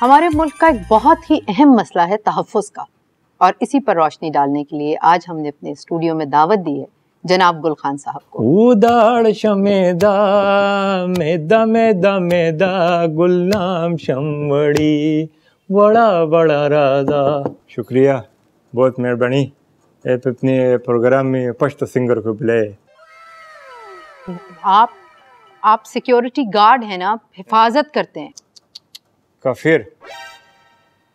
हमारे मुल्क का एक बहुत ही अहम मसला है तहफ़ का और इसी पर रोशनी डालने के लिए आज हमने अपने स्टूडियो में दावत दी है जनाब गुल खान साहब को उदाड़ शमेदा मेदा मेदा मेदा गुलनाम शमड़ी बड़ा बड़ा राजा शुक्रिया बहुत मेहरबानी अपने तो प्रोग्राम में पश्त सिंगर को बुले आप आप सिक्योरिटी गार्ड हैं ना आप हिफाजत करते हैं काफिर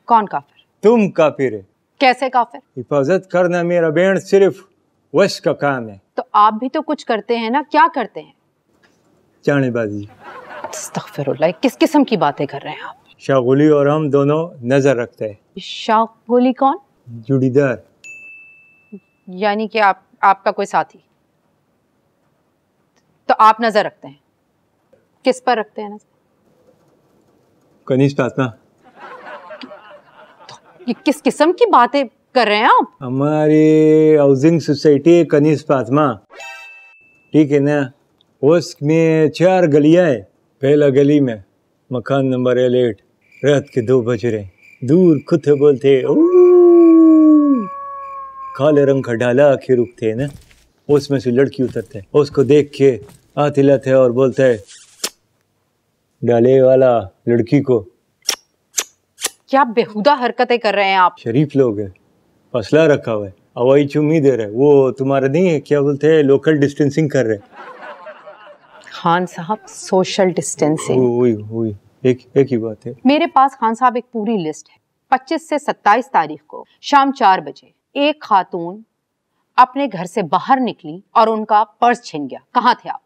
कौन काफिर तुम काफिर है कैसे काफिर हिफाजत करना मेरा बहन सिर्फ वश का काम है तो आप भी तो कुछ करते हैं ना क्या करते हैं जानेबाजी किस किस्म की बातें कर रहे हैं आप शाहगुली और हम दोनों नजर रखते हैं शाहगुली कौन जुड़ीदार यानी कि आप आपका कोई साथी तो आप नजर रखते हैं किस पर रखते हैं नजर कनीज प्रार्थना तो ये किस किस्म की बातें कर रहे हैं आप हमारी हाउसिंग सोसाइटी कनीज प्रार्थना ठीक है ना उसमें चार गलियां है पहला गली में मकान नंबर एल एट रात के दो बज रहे दूर खुद बोलते काले रंग का डाला आखिर रुकते है ना उसमें से लड़की उतरते उसको देख के आते लाते और बोलते है डाले वाला लड़की को क्या बेहुदा हरकतें कर रहे हैं आप शरीफ लोग हैं फसला रखा हुआ है हवाई चुम्मी दे रहे वो तुम्हारा नहीं है क्या बोलते हैं लोकल डिस्टेंसिंग कर रहे खान साहब सोशल डिस्टेंसिंग हुई हुई एक एक ही बात है मेरे पास खान साहब एक पूरी लिस्ट है 25 से 27 तारीख को शाम चार बजे एक खातून अपने घर से बाहर निकली और उनका पर्स छिन गया कहाँ थे आप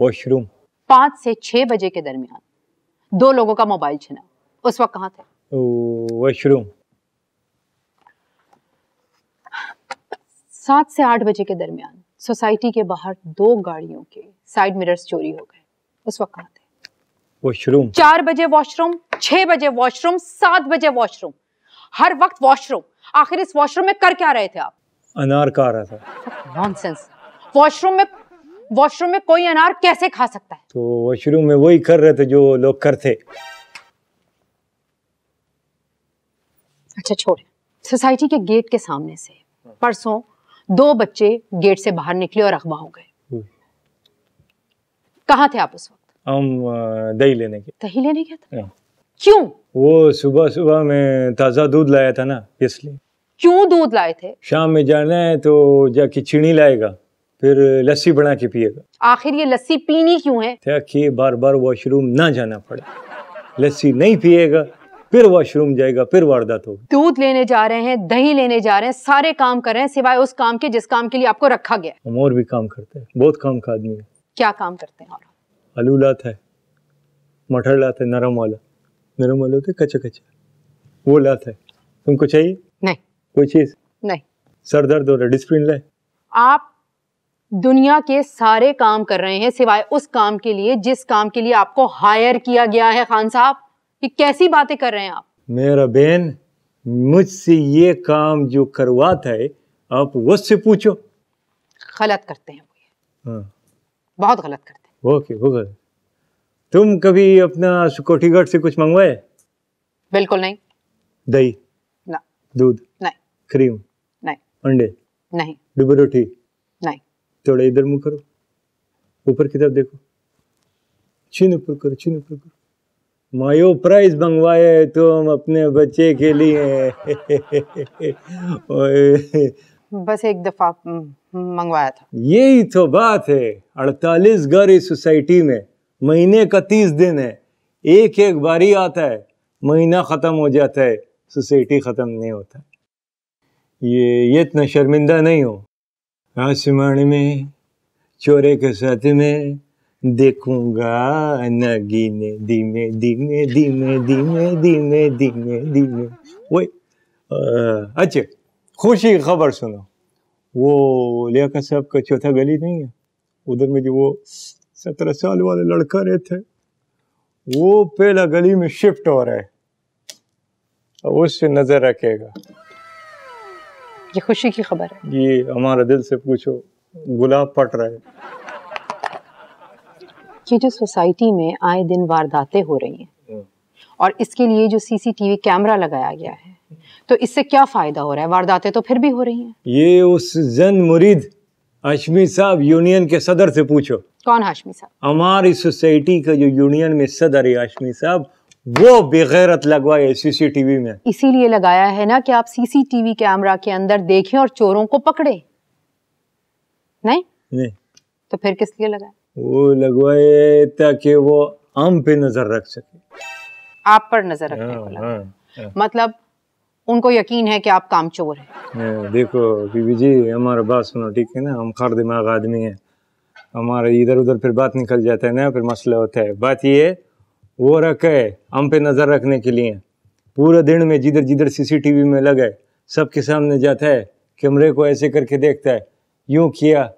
वॉशरूम पाँच से छह बजे के दरमियान दो लोगों का मोबाइल छीना उस वक्त कहाँ थे वॉशरूम सात से आठ बजे के दरमियान सोसाइटी के बाहर दो गाड़ियों के साइड मिरर्स चोरी हो गए उस वक्त कहाँ थे वॉशरूम चार बजे वॉशरूम छह बजे वॉशरूम सात बजे वॉशरूम हर वक्त वॉशरूम आखिर इस वॉशरूम में कर क्या रहे थे आप अनार का रहा था नॉनसेंस वॉशरूम में वॉशरूम में कोई अनार कैसे खा सकता है तो वॉशरूम में वही कर रहे थे जो लोग करते अच्छा छोड़ सोसाइटी के गेट के सामने से परसों दो बच्चे गेट से बाहर निकले और अगवा हो गए हम्म। कहा थे आप उस वक्त हम दही लेने के दही लेने गया था हाँ। क्यों वो सुबह सुबह में ताज़ा दूध लाया था ना इसलिए क्यों दूध लाए थे शाम में जाना है तो जाके चीनी लाएगा फिर लस्सी बना के पिएगा आखिर ये लस्सी पीनी क्यों है ताकि बार बार वॉशरूम ना जाना पड़े लस्सी नहीं पिएगा फिर वॉशरूम जाएगा फिर वारदात होगी दूध लेने जा रहे हैं दही लेने जा रहे हैं सारे काम कर रहे हैं सिवाय उस काम के जिस काम के लिए आपको रखा गया हम और भी काम करते हैं बहुत काम का आदमी है क्या काम करते हैं आलू लाता है मटर लाता है नरम वाला नरम वाला होते है कच्चा कच्चा वो लाता है तुमको चाहिए नहीं कोई चीज़ नहीं सर दर्द हो रहा है डिस्प्रिन ले आप दुनिया के सारे काम कर रहे हैं सिवाय उस काम के लिए जिस काम के लिए आपको हायर किया गया है खान साहब ये कैसी बातें कर रहे हैं आप मेरा बेन मुझसे ये काम जो करवाता है आप उससे पूछो गलत करते हैं हाँ। बहुत गलत करते हैं ओके वो गलत तुम कभी अपना सिक्योरिटी गार्ड से कुछ मंगवाए बिल्कुल नहीं दही ना दूध नहीं क्रीम नहीं अंडे नहीं डुबी थोड़ा इधर मुंह करो ऊपर की तरफ देखो छीन ऊपर करो छीन ऊपर करो मायो प्राइज मंगवाए तुम अपने बच्चे के लिए बस एक दफा हम्म, मंगवाया था यही तो बात है अड़तालीस घर इस सोसाइटी में महीने का तीस दिन है एक एक बारी आता है महीना ख़त्म हो जाता है सोसाइटी ख़त्म नहीं होता ये ये इतना शर्मिंदा नहीं हो आसमान में चोरे के साथ में देखूंगा नगीने धीमे धीमे धीमे धीमे धीमे धीमे धीमे वो अच्छे खुशी की खबर सुनो वो लियाकत साहब का चौथा गली नहीं है उधर में जो वो सत्रह साल वाले लड़का रहे थे वो पहला गली में शिफ्ट हो रहा है उससे नज़र रखेगा ये खुशी की खबर है ये हमारा दिल से पूछो गुलाब फट रहा है कि जो सोसाइटी में आए दिन वारदातें हो रही हैं हाँ। और इसके लिए जो सीसीटीवी कैमरा लगाया गया है तो इससे क्या फ़ायदा हो रहा है वारदातें तो फिर भी हो रही हैं ये उस जन मुरीद हाशमी साहब यूनियन के सदर से पूछो कौन हाशमी साहब हमारी सोसाइटी का जो यूनियन में सदर है हाशमी साहब वो बेगैरत लगवाए सीसीटीवी में इसीलिए लगाया है ना कि आप सीसीटीवी कैमरा के अंदर देखें और चोरों को पकड़े नहीं नहीं तो फिर किस लिए लगाए वो लगवाए ताकि वो आम पे नजर रख सके आप पर नजर रखने हाँ, को लगा। हाँ, हाँ। मतलब उनको यकीन है कि आप काम चोर हैं देखो बीबी जी हमारा बात सुनो ठीक है ना हम खर दिमाग आदमी है हमारा इधर उधर फिर बात निकल जाता है ना फिर मसला होता है बात ये है वो रखे हम पे नज़र रखने के लिए पूरे दिन में जिधर जिधर सीसीटीवी में लगे सबके सामने जाता है कैमरे को ऐसे करके देखता है यूँ किया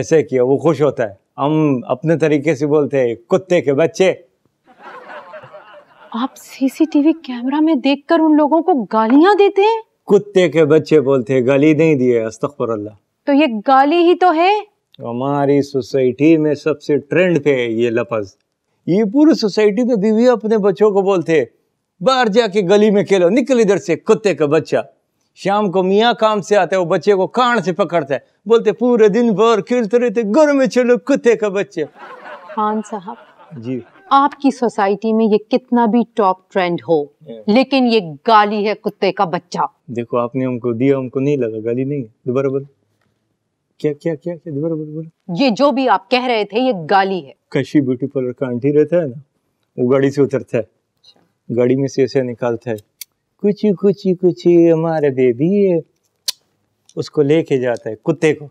ऐसे किया वो खुश होता है हम अपने तरीके से बोलते हैं कुत्ते के बच्चे आप सीसीटीवी कैमरा में देखकर उन लोगों को गालियां देते हैं कुत्ते के बच्चे बोलते हैं गाली नहीं दिए अस्तफर अल्लाह तो ये गाली ही तो है हमारी सोसाइटी में सबसे ट्रेंड पे है ये लफज ये पूरी सोसाइटी में बीवी अपने बच्चों को बोलते बाहर जाके गली में खेलो निकल इधर से कुत्ते का बच्चा शाम को मियाँ काम से आता है वो बच्चे को कान से पकड़ता है बोलते पूरे दिन भर खेलते रहते घर में चलो कुत्ते का बच्चे खान साहब जी आपकी सोसाइटी में ये कितना भी टॉप ट्रेंड हो लेकिन ये गाली है कुत्ते का बच्चा देखो आपने हमको दिया हमको नहीं लगा गाली नहीं दोबारा बोलो क्या क्या क्या क्या दोबारा बोलो बोलो ये जो भी आप कह रहे थे ये गाली है कशी ब्यूटी पार्लर का आंटी रहता है ना वो गाड़ी से उतरता है अच्छा। गाड़ी में से ऐसे निकालता है कुछ कुछ कुछ हमारे बेबी है उसको लेके जाता है कुत्ते को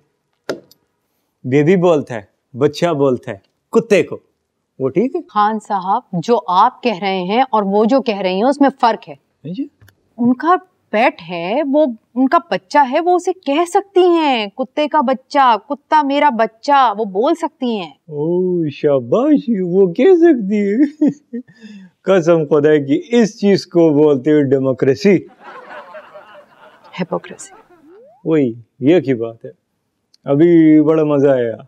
बेबी बोलता है बच्चा बोलता है कुत्ते को वो ठीक है खान साहब जो आप कह रहे हैं और वो जो कह रही हैं उसमें फर्क है जी? उनका पेट है वो उनका बच्चा है वो उसे कह सकती हैं कुत्ते का बच्चा कुत्ता मेरा बच्चा वो बोल सकती हैं ओ शाबाश वो कह सकती है कसम खुदा कि इस चीज को बोलते हुए डेमोक्रेसी हेपोक्रेसी वही ये की बात है अभी बड़ा मज़ा आया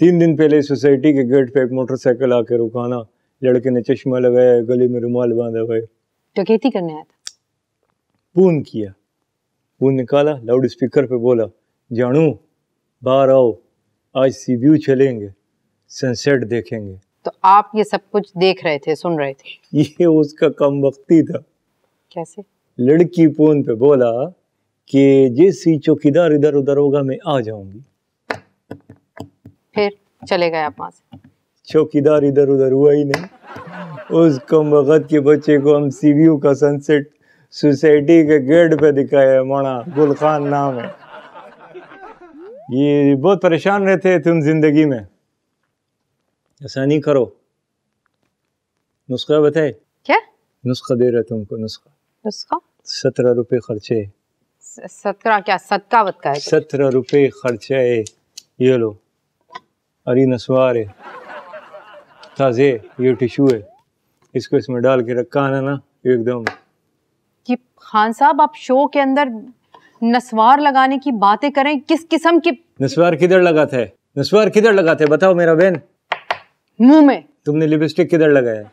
तीन दिन पहले सोसाइटी के गेट पे एक मोटरसाइकिल आके रुकाना लड़के ने चश्मा लगाया गले में रुमाल बांधा हुआ तो खेती करने आया था फ़ोन किया फ़ोन निकाला लाउड स्पीकर पे बोला जानू बाहर आओ आज सी व्यू चलेंगे सनसेट देखेंगे तो आप ये सब कुछ देख रहे थे सुन रहे थे ये उसका कम वक्ती था कैसे लड़की फोन पे बोला कि जैसी चौकीदार इधर उधर होगा मैं आ जाऊंगी फिर चले गए आप वहां से चौकीदार इधर उधर हुआ ही नहीं उस कम वक्त के बच्चे को हम सीवीयू का सनसेट सोसाइटी के गेट पे दिखा है मोड़ा गुल खान नाम है ये बहुत परेशान रहते हैं तुम जिंदगी में ऐसा नहीं करो नुस्खा बताए क्या नुस्खा दे रहा तुमको नुस्खा नुस्खा सत्रह रुपये खर्चे सत्रह क्या सत्ता बतका है सत्रह रुपये खर्चे है ये लो अरे नसवार है ताज़े ये टिशू है इसको इसमें डाल के रखा है ना एकदम कि खान साहब आप शो के अंदर नस्वार लगाने की बातें करें किस किस्म की नस्वार किधर लगाते हैं नस्वार किधर लगाते है बताओ मेरा बहन मुंह में तुमने लिपस्टिक किधर लगाया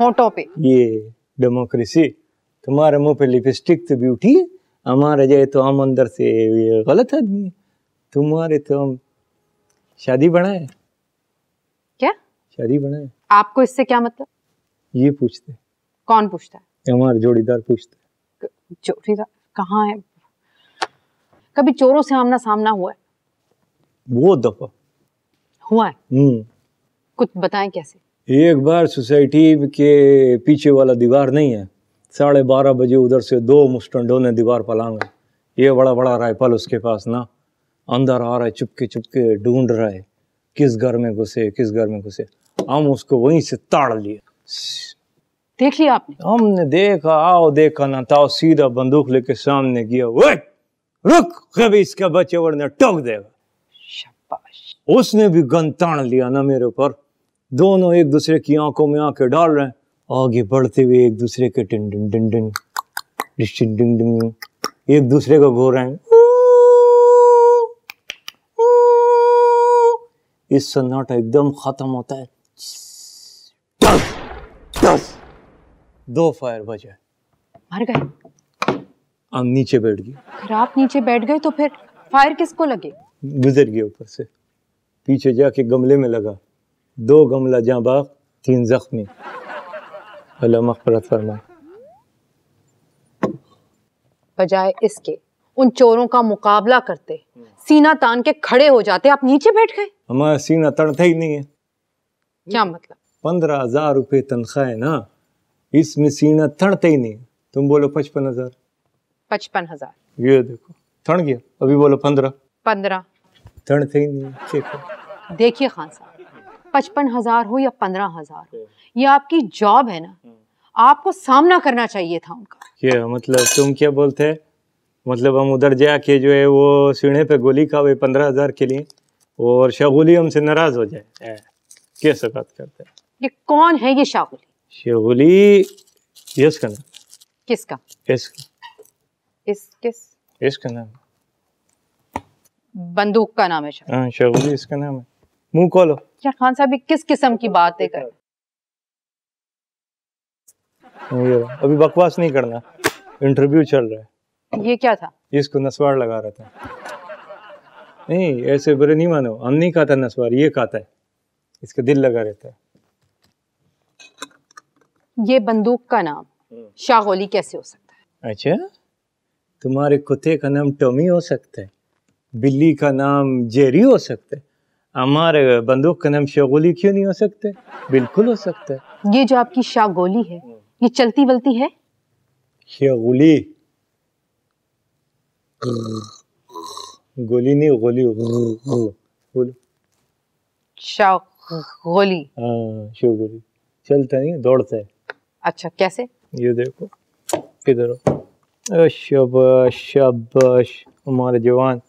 होटो पे ये डेमोक्रेसी तुम्हारे मुंह पे लिपस्टिक तो ब्यूटी हमारे जाए तो हम अंदर से गलत आदमी तुम्हारे तो हम शादी बनाए क्या शादी बनाए आपको इससे क्या मतलब ये पूछते कौन पूछता है हमारे जोड़ीदार पूछते जोड़ीदार कहाँ है कभी चोरों से आमना सामना हुआ है वो दफा हुआ है हम्म कुछ बताएं कैसे एक बार सोसाइटी के पीछे वाला दीवार नहीं है साढ़े बारह बजे उधर से दो मुस्टंडो ने दीवार पलांगा ये बड़ा बड़ा राइफल उसके पास ना अंदर आ रहा है चुपके चुपके ढूंढ रहा है किस घर में घुसे किस घर में घुसे हम उसको वहीं से ताड़ लिए देख लिया आपने हमने देखा आओ देखा ना ताओ सीधा बंदूक लेके सामने किया वेट रुक कभी इसका बच्चे वर्ण टोक देगा शाबाश उसने भी गन तान लिया ना मेरे ऊपर दोनों एक दूसरे की आंखों में आके डाल रहे हैं आगे बढ़ते हुए एक दूसरे के टिन टिन टिन टिन डिन टिन टिन एक दूसरे को घो रहे हैं इस सन्नाटा एकदम खत्म होता है दस दस दो फायर बचे मर गए हम नीचे बैठ गई अगर आप नीचे बैठ गए तो फिर फायर किसको लगे गुजर गए ऊपर से पीछे जाके गमले में लगा दो गमला जहाँ बाग तीन जख्मी अल्लाह मफरत फरमाए बजाय इसके उन चोरों का मुकाबला करते सीना तान के खड़े हो जाते आप नीचे बैठ गए हमारा सीना तड़ता ही नहीं है क्या मतलब पंद्रह हजार रुपये तनख्वाह है ना इसमें सीना थड़ते ही नहीं तुम बोलो पचपन हजार पचपन हजार ये देखो थड़ गया अभी बोलो पंद्रह पंद्रह थड़ते ही नहीं देखिए खान साहब पचपन हजार हो या पंद्रह हजार ये आपकी जॉब है ना आपको सामना करना चाहिए था उनका ये मतलब तुम क्या बोलते हैं मतलब हम उधर जाके जो है वो सीढ़े पे गोली खावे पंद्रह हजार के लिए और शागुली हमसे नाराज हो जाए कैसे बात करते हैं ये कौन है ये शागुली शेहुली यस का नाम किसका यस इस किस यस का नाम बंदूक का नाम है हाँ शेहुली इसका नाम है मुंह खोलो क्या खान साहब किस किस्म की बातें कर अभी बकवास नहीं करना इंटरव्यू चल रहा है ये क्या था इसको नसवार लगा रहा था नहीं ऐसे बुरे नहीं मानो हम नहीं खाता नसवार ये खाता है इसका दिल लगा रहता है ये बंदूक का नाम हम्म। शाहौली कैसे हो सकता है अच्छा तुम्हारे कुत्ते का नाम टॉमी हो सकता है बिल्ली का नाम जेरी हो सकता है हमारे बंदूक का नाम शागोली क्यों नहीं हो सकते बिल्कुल हो सकता है ये जो आपकी शागोली है हम्म। ये चलती वलती है शागोली गोली नहीं गोली बोलो शागोली हाँ शागोली चलता नहीं दौड़ता है अच्छा कैसे ये देखो किधर हो शबश शबश हमारे जवान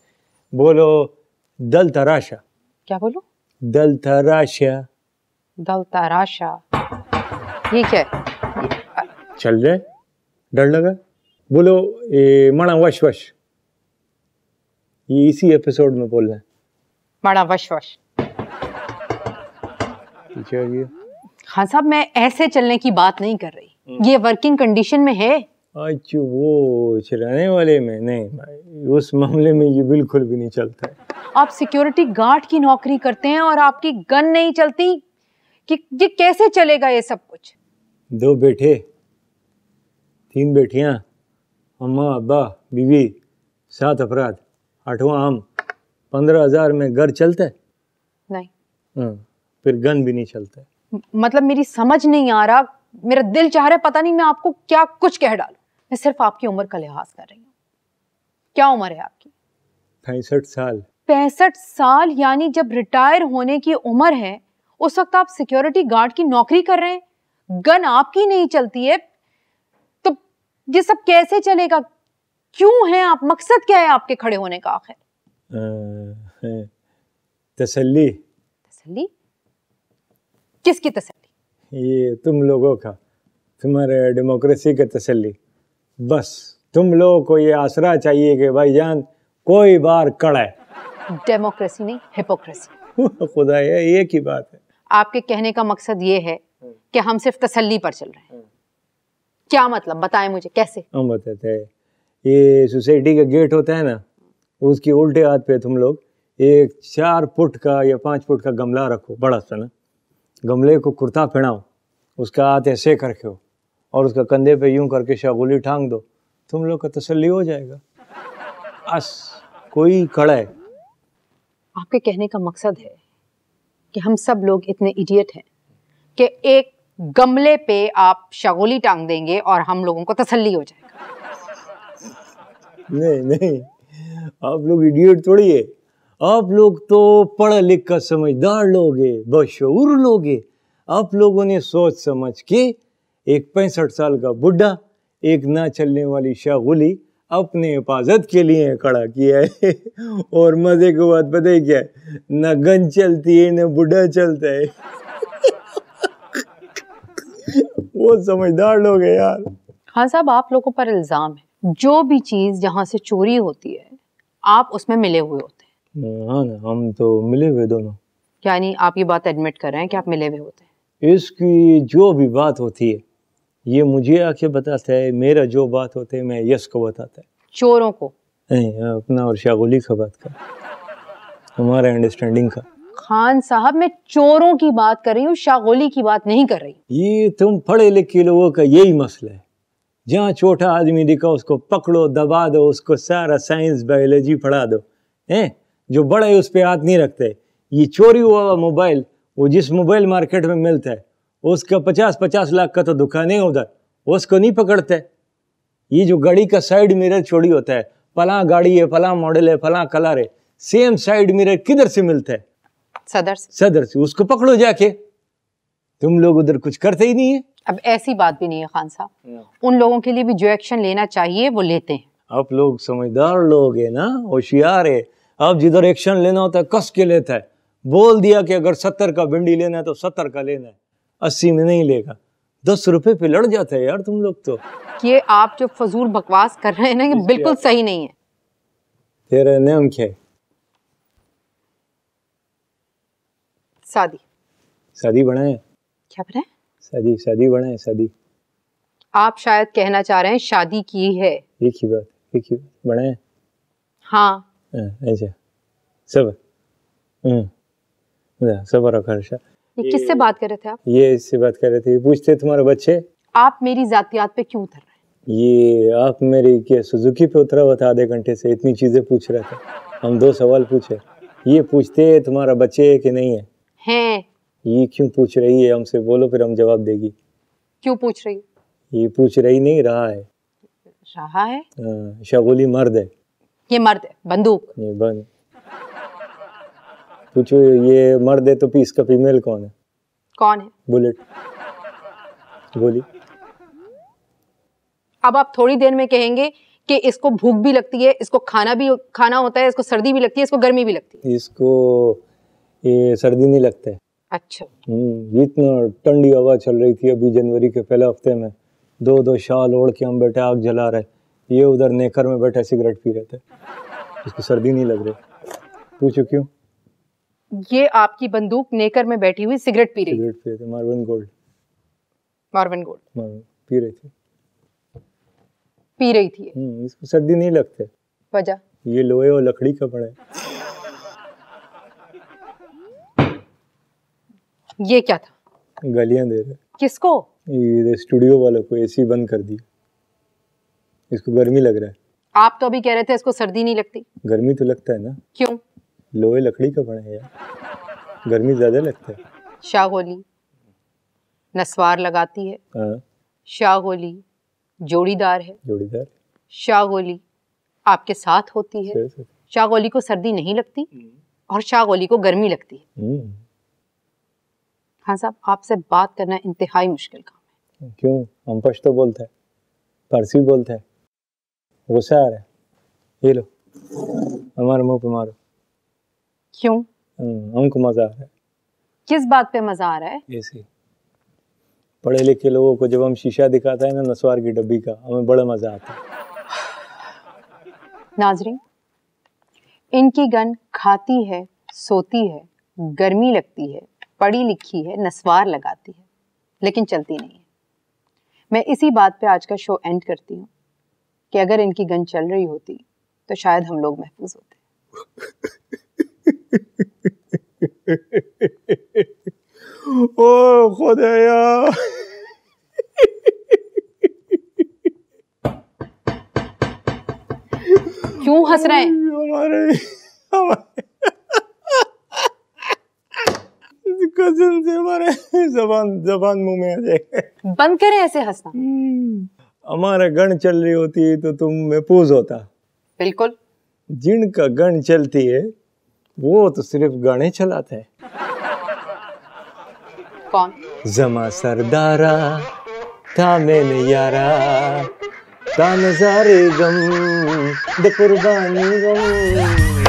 बोलो दल तराशा क्या बोलो दल तराशा दल तराशा ये क्या है चल रहे डर लगा बोलो ए, मणा वश वश ये इसी एपिसोड में बोलना है मणा वश वश चलिए खान साहब मैं ऐसे चलने की बात नहीं कर रही हम्म। ये वर्किंग कंडीशन में है अच्छा वो चलाने वाले में नहीं भाई उस मामले में ये बिल्कुल भी नहीं चलता आप सिक्योरिटी गार्ड की नौकरी करते हैं और आपकी गन नहीं चलती कि ये कैसे चलेगा ये सब कुछ दो बेटे तीन बेटियां अम्मा अब्बा बीवी सात अपराध आठवां आम पंद्रह हजार में घर चलता है नहीं हाँ, फिर गन भी नहीं चलता है मतलब मेरी समझ नहीं आ रहा मेरा दिल चाह रहा है पता नहीं मैं आपको क्या कुछ कह डालू मैं सिर्फ आपकी उम्र का लिहाज कर रही हूँ क्या उम्र है आपकी पैंसठ साल पैंसठ साल यानी जब रिटायर होने की उम्र है उस वक्त आप सिक्योरिटी गार्ड की नौकरी कर रहे हैं गन आपकी नहीं चलती है तो ये सब कैसे चलेगा क्यों है आप मकसद क्या है आपके खड़े होने का आखिर तसल्ली तसल्ली किसकी तसल्ली ये तुम लोगों का तुम्हारे डेमोक्रेसी का तसल्ली बस तुम लोगों को ये आसरा चाहिए कि भाई जान कोई बार कड़ा डेमोक्रेसी नहीं हिपोक्रेसी खुदा ये एक ही बात है आपके कहने का मकसद ये है कि हम सिर्फ तसल्ली पर चल रहे हैं क्या मतलब बताएं मुझे कैसे हम बताते हैं ये सोसाइटी का गेट होता है ना उसकी उल्टे हाथ पे तुम लोग एक चार फुट का या पांच फुट का गमला रखो बड़ा सा ना गमले को कुर्ता पहनाओ उसका हाथ ऐसे करके हो और उसका कंधे पे यूं करके शागुली ठांग दो तुम लोग का तसली हो जाएगा अस कोई खड़ा है आपके कहने का मकसद है कि हम सब लोग इतने इडियट हैं कि एक गमले पे आप शगोली टांग देंगे और हम लोगों को तसल्ली हो जाएगा नहीं नहीं आप लोग इडियट थोड़ी है आप लोग तो पढ़ लिख कर समझदार लोग बशूर लोग आप लोगों ने सोच समझ के एक पैंसठ साल का बुढ़ा एक ना चलने वाली शागुली अपने हिफाजत के लिए खड़ा किया है और मज़े की बात पता ही क्या है न गन चलती है न बुढ़ा चलता है वो समझदार लोग है यार हाँ साहब आप लोगों पर इल्ज़ाम है जो भी चीज़ जहाँ से चोरी होती है आप उसमें मिले हुए होते हैं हाँ ना हम तो मिले हुए दोनों यानी आप ये बात एडमिट कर रहे हैं कि आप मिले हुए होते हैं इसकी जो भी बात होती है ये मुझे आके बताता है मेरा जो बात होते है मैं यस को बताता है चोरों को नहीं अपना और शागुली का बात कर हमारा अंडरस्टैंडिंग का खान साहब मैं चोरों की बात कर रही हूँ शागोली की बात नहीं कर रही ये तुम पढ़े लिखे लोगों का यही मसला है जहाँ छोटा आदमी दिखा उसको पकड़ो दबा दो उसको सारा साइंस बायोलॉजी पढ़ा दो हैं जो बड़े उस पर हाथ नहीं रखते ये चोरी हुआ हुआ मोबाइल वो जिस मोबाइल मार्केट में मिलता है उसका पचास पचास लाख का तो दुकान है उधर उसको नहीं पकड़ते ये जो गाड़ी का साइड मिरर चोरी होता है फला गाड़ी है फला मॉडल है फला कलर है सेम साइड मिरर किधर से मिलता है सदर से सदर से उसको पकड़ो जाके तुम लोग उधर कुछ करते ही नहीं है अब ऐसी बात भी नहीं है खान साहब हाँ। उन लोगों के लिए भी जो एक्शन लेना चाहिए वो लेते हैं आप लोग समझदार लोग है ना होशियार है अब जिधर एक्शन लेना होता है कस के लेता है बोल दिया कि अगर सत्तर का भिंडी लेना है तो सत्तर का लेना है अस्सी में नहीं लेगा दस रुपए पे लड़ जाते हैं यार तुम लोग तो ये आप जो फजूल बकवास कर रहे हैं ना ये बिल्कुल सही नहीं है तेरे नाम क्या शादी शादी बनाए क्या बनाए शादी शादी बनाए शादी आप शायद कहना चाह रहे हैं शादी की है एक ही बात एक ही बनाए हाँ खर्चा ये किससे बात कर रहे थे आप ये इससे बात कर रहे थे पूछते तुम्हारे बच्चे आप मेरी जातियात पे क्यों उतर रहे ये आप मेरी क्या सुजुकी पे उतरा हुआ था आधे घंटे से इतनी चीजें पूछ रहे थे हम दो सवाल पूछे ये पूछते है तुम्हारा बच्चे है कि नहीं है है। ये क्यों पूछ रही है हमसे बोलो फिर हम जवाब देगी क्यों पूछ रही ये पूछ रही नहीं रहा है रहा है हाँ, शगोली मर्द है ये मर्द है बंदूक ये बंद पूछो ये मर्द है तो पीस का फीमेल कौन है कौन है बुलेट बोली अब आप थोड़ी देर में कहेंगे कि इसको भूख भी लगती है इसको खाना भी खाना होता है इसको सर्दी भी लगती है इसको गर्मी भी लगती है इसको ये सर्दी नहीं लगता है अच्छा हम्म इतना ठंडी हवा चल रही थी अभी जनवरी के पहले हफ्ते में दो दो शाल ओढ़ के हम बैठे आग जला रहे ये उधर नेकर में बैठे सिगरेट पी रहे थे उसको सर्दी नहीं लग रही पूछो क्यों ये आपकी बंदूक नेकर में बैठी हुई सिगरेट पी रही सिगरेट पी रही थी मार्विन गोल्ड मार्विन गोल्ड पी रही थी पी रही थी इसको सर्दी नहीं लगते वजह ये लोहे और लकड़ी का पड़ा है ये क्या था गालियां दे रहे किसको ये स्टूडियो वालों को एसी बंद कर दी इसको गर्मी लग रहा है आप तो अभी कह रहे थे इसको सर्दी नहीं लगती गर्मी तो लगता है ना क्यों लोहे लकड़ी का बना है यार गर्मी ज्यादा लगता है शाह होली नसवार लगाती है हाँ। शाह होली जोड़ीदार है जोड़ीदार शाह होली आपके साथ होती है शाह होली को सर्दी नहीं लगती और शाह होली को गर्मी लगती है हम्म। हाँ साहब आपसे बात करना इंतहाई मुश्किल काम है क्यों हम पश्तो बोलते हैं फारसी बोलते हैं गुस्सा आ रहा है ये लो हमारे मुंह पे मारो क्यों हमको मजा आ रहा है किस बात पे मजा आ रहा है ऐसे पढ़े लिखे लोगों को जब हम शीशा दिखाता है ना नसवार की डब्बी का हमें बड़ा मजा आता है नाजरीन इनकी गन खाती है सोती है गर्मी लगती है पढ़ी लिखी है नसवार लगाती है लेकिन चलती नहीं है मैं इसी बात पे आज का शो एंड करती हूँ कि अगर इनकी गन चल रही होती तो शायद हम लोग महफूज होते ओ खुदाया क्यों हंस रहे हमारे कसम से हमारे जबान जबान मुंह में आ जाए बंद करें ऐसे हंसना हम्म। हमारे गण चल रही होती तो तुम महफूज होता बिल्कुल जिनका गण चलती है वो तो सिर्फ गाने चलाते हैं कौन जमा सरदारा था मैंने यारा ता नजारे गम द कुर्बानी गम